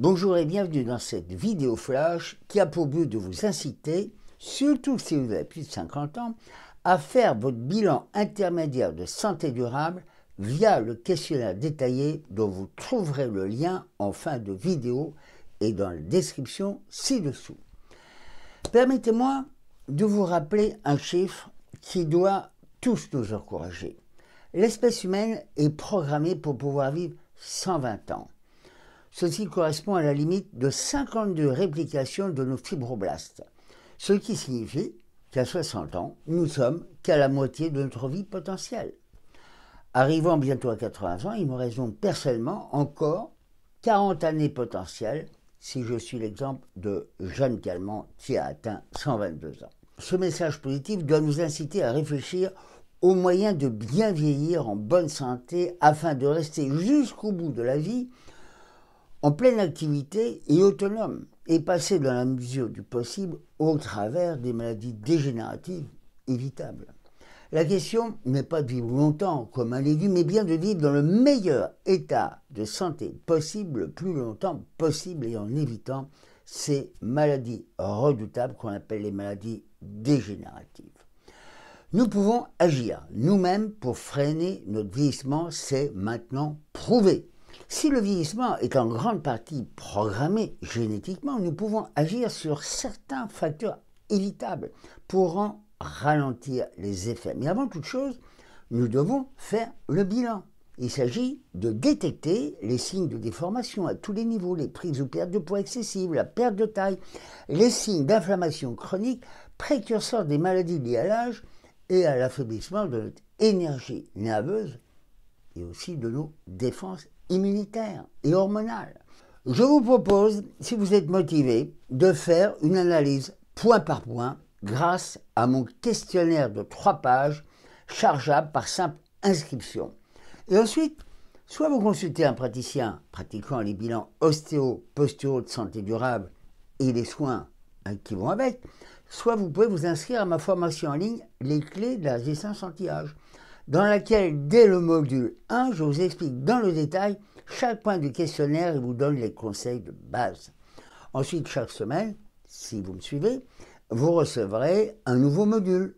Bonjour et bienvenue dans cette vidéo flash qui a pour but de vous inciter, surtout si vous avez plus de 50 ans, à faire votre bilan intermédiaire de santé durable via le questionnaire détaillé dont vous trouverez le lien en fin de vidéo et dans la description ci-dessous. Permettez-moi de vous rappeler un chiffre qui doit tous nous encourager. L'espèce humaine est programmée pour pouvoir vivre 120 ans. Ceci correspond à la limite de 52 réplications de nos fibroblastes, ce qui signifie qu'à 60 ans, nous sommes qu'à la moitié de notre vie potentielle. Arrivant bientôt à 80 ans, il me reste donc personnellement encore 40 années potentielles si je suis l'exemple de Jeanne Calment qui a atteint 122 ans. Ce message positif doit nous inciter à réfléchir aux moyens de bien vieillir en bonne santé afin de rester jusqu'au bout de la vie en pleine activité et autonome, et passer dans la mesure du possible au travers des maladies dégénératives évitables. La question n'est pas de vivre longtemps comme un légume, mais bien de vivre dans le meilleur état de santé possible, le plus longtemps possible, et en évitant ces maladies redoutables qu'on appelle les maladies dégénératives. Nous pouvons agir nous-mêmes pour freiner notre vieillissement, c'est maintenant prouvé. Si le vieillissement est en grande partie programmé génétiquement, nous pouvons agir sur certains facteurs évitables pour en ralentir les effets. Mais avant toute chose, nous devons faire le bilan. Il s'agit de détecter les signes de déformation à tous les niveaux, les prises ou pertes de poids excessives, la perte de taille, les signes d'inflammation chronique, précurseurs des maladies liées à l'âge et à l'affaiblissement de notre énergie nerveuse et aussi de nos défenses immunitaire et hormonal. Je vous propose, si vous êtes motivé, de faire une analyse point par point grâce à mon questionnaire de trois pages chargeable par simple inscription. Et ensuite, soit vous consultez un praticien pratiquant les bilans ostéo de santé durable et les soins hein, qui vont avec, soit vous pouvez vous inscrire à ma formation en ligne Les clés de la résistance anti-âge dans laquelle, dès le module 1, je vous explique dans le détail chaque point du questionnaire et vous donne les conseils de base. Ensuite, chaque semaine, si vous me suivez, vous recevrez un nouveau module.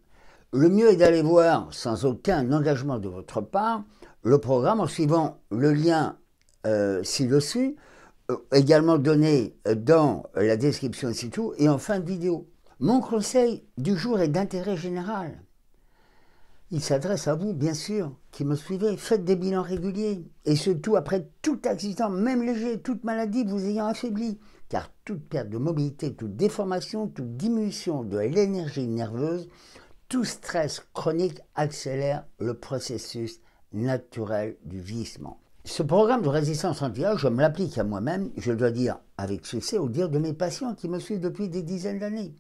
Le mieux est d'aller voir, sans aucun engagement de votre part, le programme en suivant le lien euh, ci-dessus, euh, également donné dans la description ci-dessous et en fin de vidéo. Mon conseil du jour est d'intérêt général il s'adresse à vous, bien sûr, qui me suivez. Faites des bilans réguliers. Et surtout, après tout accident, même léger, toute maladie vous ayant affaibli. Car toute perte de mobilité, toute déformation, toute diminution de l'énergie nerveuse, tout stress chronique accélère le processus naturel du vieillissement. Ce programme de résistance anti je me l'applique à moi-même, je dois dire avec succès au dire de mes patients qui me suivent depuis des dizaines d'années.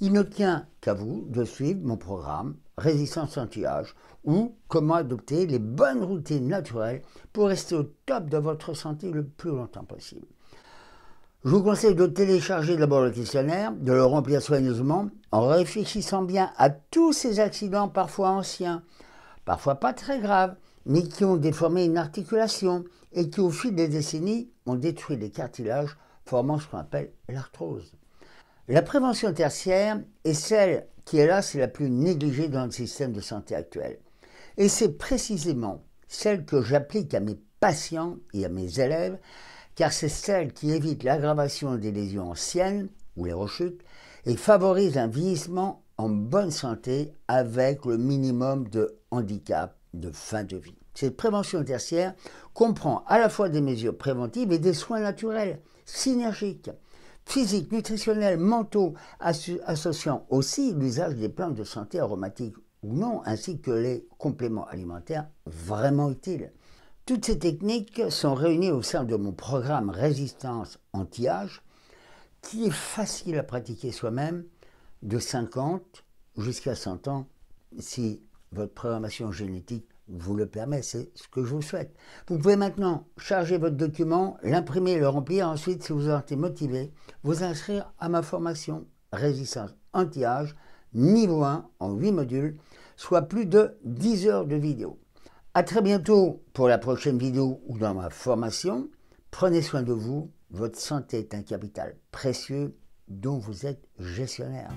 Il ne tient qu'à vous de suivre mon programme résistance anti-âge ou comment adopter les bonnes routines naturelles pour rester au top de votre santé le plus longtemps possible. Je vous conseille de télécharger d'abord le questionnaire, de le remplir soigneusement en réfléchissant bien à tous ces accidents parfois anciens, parfois pas très graves, mais qui ont déformé une articulation et qui au fil des décennies ont détruit les cartilages formant ce qu'on appelle l'arthrose. La prévention tertiaire est celle qui, hélas, est la plus négligée dans le système de santé actuel. Et c'est précisément celle que j'applique à mes patients et à mes élèves, car c'est celle qui évite l'aggravation des lésions anciennes ou les rechutes et favorise un vieillissement en bonne santé avec le minimum de handicap de fin de vie. Cette prévention tertiaire comprend à la fois des mesures préventives et des soins naturels, synergiques physiques, nutritionnels, mentaux, associant aussi l'usage des plantes de santé aromatiques ou non, ainsi que les compléments alimentaires vraiment utiles. Toutes ces techniques sont réunies au sein de mon programme Résistance anti-âge, qui est facile à pratiquer soi-même de 50 jusqu'à 100 ans si votre programmation génétique vous le permet, c'est ce que je vous souhaite. Vous pouvez maintenant charger votre document, l'imprimer et le remplir. Ensuite, si vous en êtes motivé, vous inscrire à ma formation Résistance anti-âge niveau 1 en 8 modules, soit plus de 10 heures de vidéo. A très bientôt pour la prochaine vidéo ou dans ma formation. Prenez soin de vous, votre santé est un capital précieux dont vous êtes gestionnaire.